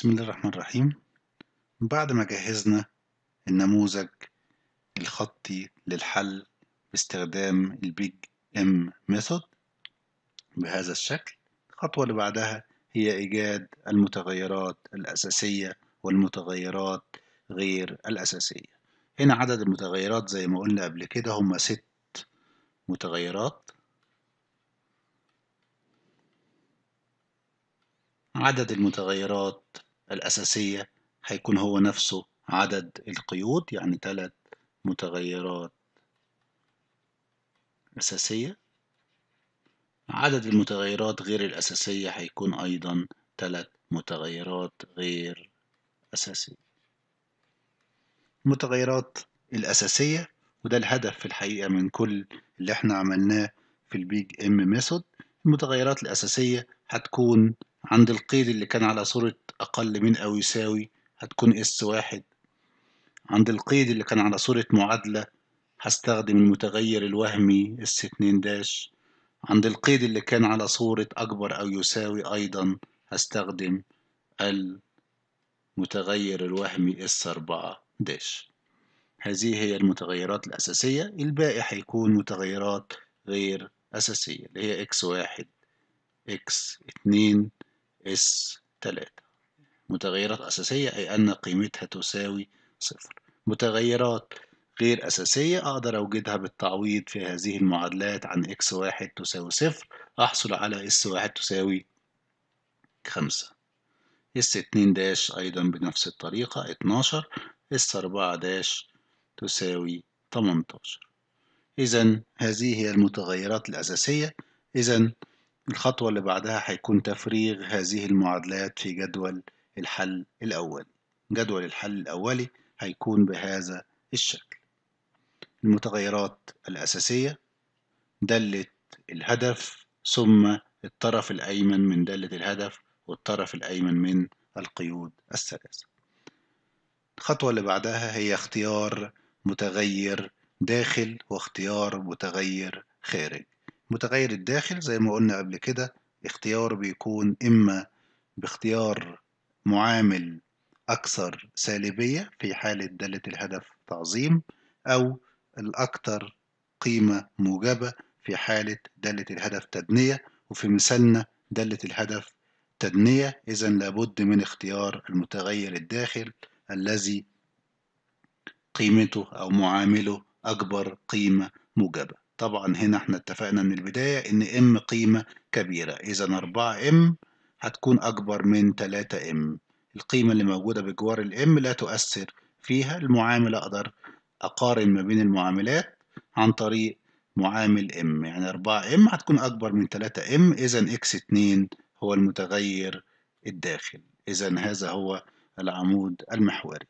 بسم الله الرحمن الرحيم بعد ما جهزنا النموذج الخطي للحل باستخدام البيج ام ميثود بهذا الشكل الخطوة اللي بعدها هي إيجاد المتغيرات الأساسية والمتغيرات غير الأساسية هنا عدد المتغيرات زي ما قلنا قبل كده هما ست متغيرات عدد المتغيرات الأساسية هيكون هو نفسه عدد القيود يعني ثلاث متغيرات أساسية عدد المتغيرات غير الأساسية هيكون أيضا ثلاث متغيرات غير أساسية المتغيرات الأساسية وده الهدف في الحقيقة من كل اللي احنا عملناه في البيج ام ميثود المتغيرات الأساسية هتكون عند القيد اللي كان على صورة أقل من أو يساوي هتكون اس واحد عند القيد اللي كان على صورة معادلة هستخدم المتغير الوهمي اس اتنين داش عند القيد اللي كان على صورة أكبر أو يساوي أيضا هستخدم المتغير الوهمي اس أربعة داش هذه هي المتغيرات الأساسية الباقي هيكون متغيرات غير أساسية اللي هي إكس واحد إكس اتنين اس 3 متغيرات أساسية أي أن قيمتها تساوي صفر متغيرات غير أساسية أقدر أوجدها بالتعويض في هذه المعادلات عن إكس واحد تساوي صفر أحصل على إس واحد تساوي خمسة إس اتنين داش أيضا بنفس الطريقة اتناشر إس أربعة داش تساوي تمنتاشر إذا هذه هي المتغيرات الأساسية إذا الخطوة اللي بعدها هيكون تفريغ هذه المعادلات في جدول الحل الأولي جدول الحل الأولي هيكون بهذا الشكل المتغيرات الأساسية دالة الهدف ثم الطرف الأيمن من دالة الهدف والطرف الأيمن من القيود الثلاثة الخطوة اللي بعدها هي اختيار متغير داخل واختيار متغير خارج متغير الداخل زي ما قلنا قبل كده اختيار بيكون إما باختيار معامل أكثر سالبية في حالة دالة الهدف تعظيم أو الأكثر قيمة موجبة في حالة دالة الهدف تدنية وفي مثالنا دالة الهدف تدنية إذا لابد من اختيار المتغير الداخل الذي قيمته أو معامله أكبر قيمة موجبة طبعا هنا احنا اتفقنا من البداية ان ام قيمة كبيرة اذا 4 ام هتكون اكبر من 3 ام القيمة اللي موجودة بجوار الام لا تؤثر فيها المعاملة اقدر اقارن ما بين المعاملات عن طريق معامل ام يعني 4 ام هتكون اكبر من 3 ام اذا اكس 2 هو المتغير الداخل اذا هذا هو العمود المحوري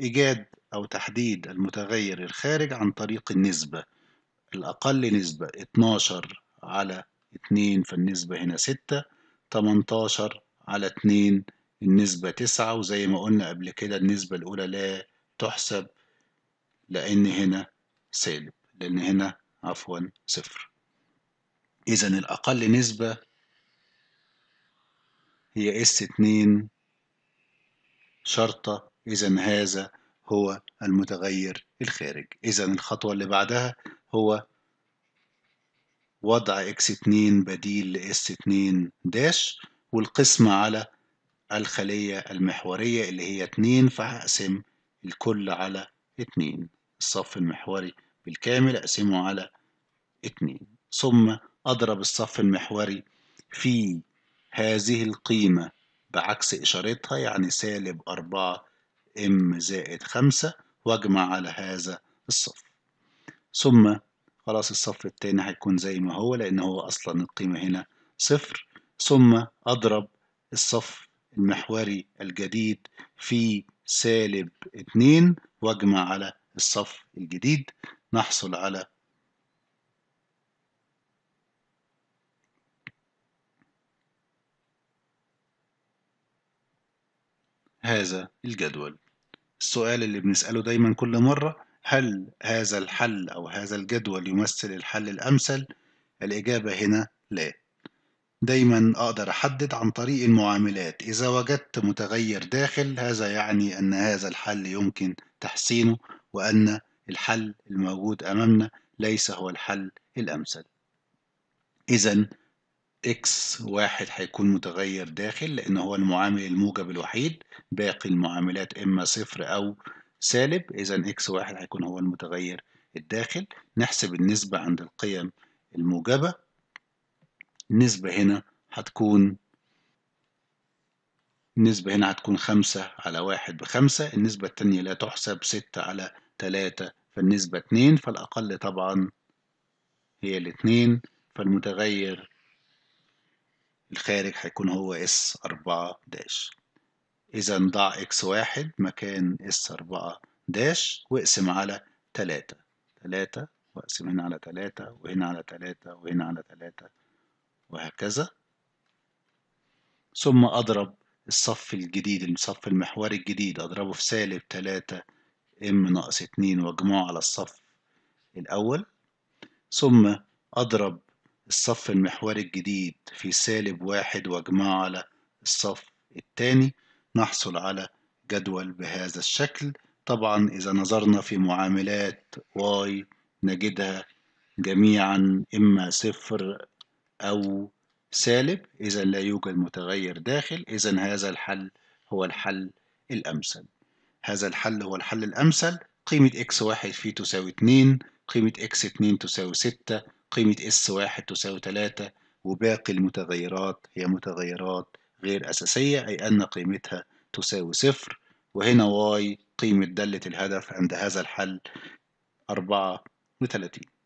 ايجاد او تحديد المتغير الخارج عن طريق النسبه الأقل نسبة اتناشر على اتنين فالنسبة هنا ستة تمنتاشر على اتنين النسبة تسعة وزي ما قلنا قبل كده النسبة الأولى لا تحسب لأن هنا سالب لأن هنا عفوا صفر إذا الأقل نسبة هي اس اتنين شرطة إذا هذا هو المتغير الخارج إذا الخطوة اللي بعدها هو وضع x2 بديل ل s2 داش والقسمة على الخلية المحورية اللي هي 2 فهقسم الكل على 2 الصف المحوري بالكامل أقسمه على 2 ثم أضرب الصف المحوري في هذه القيمة بعكس إشارتها يعني سالب 4 m زائد 5 وأجمع على هذا الصف ثم خلاص الصف التاني هيكون زي ما هو لأن هو أصلا القيمة هنا صفر ثم أضرب الصف المحوري الجديد في سالب اتنين وأجمع على الصف الجديد نحصل على هذا الجدول السؤال اللي بنسأله دايما كل مرة هل هذا الحل أو هذا الجدول يمثل الحل الأمثل؟ الإجابة هنا لا دايما أقدر أحدد عن طريق المعاملات إذا وجدت متغير داخل هذا يعني أن هذا الحل يمكن تحسينه وأن الحل الموجود أمامنا ليس هو الحل الأمثل إذا x واحد هيكون متغير داخل لأن هو المعامل الموجب الوحيد باقي المعاملات إما صفر أو سالب إذا إكس واحد هيكون هو المتغير الداخل نحسب النسبة عند القيم الموجبة النسبة هنا هتكون النسبة هنا هتكون خمسة على واحد بخمسة النسبة التانية لا تحسب ستة على تلاتة فالنسبة اتنين فالأقل طبعا هي الاتنين فالمتغير الخارج هيكون هو اس أربعة داش إذا ضع إكس واحد مكان إس أربعة داش واقسم على تلاتة تلاتة واقسم هنا على تلاتة وهنا على تلاتة وهنا على تلاتة وهكذا ثم أضرب الصف الجديد الصف المحوري الجديد أضربه في سالب تلاتة ام ناقص اتنين وأجمعه على الصف الأول ثم أضرب الصف المحوري الجديد في سالب واحد وأجمعه على الصف التاني نحصل على جدول بهذا الشكل طبعا إذا نظرنا في معاملات y نجدها جميعا إما صفر أو سالب إذا لا يوجد متغير داخل إذا هذا الحل هو الحل الأمثل هذا الحل هو الحل الأمثل قيمة x1 فيه تساوي 2 قيمة x2 تساوي 6 قيمة s1 تساوي 3 وباقي المتغيرات هي متغيرات غير أساسية أي أن إمم. قيمتها تساوي صفر وهنا y قيمة دالة الهدف عند هذا الحل أربعة وثلاثين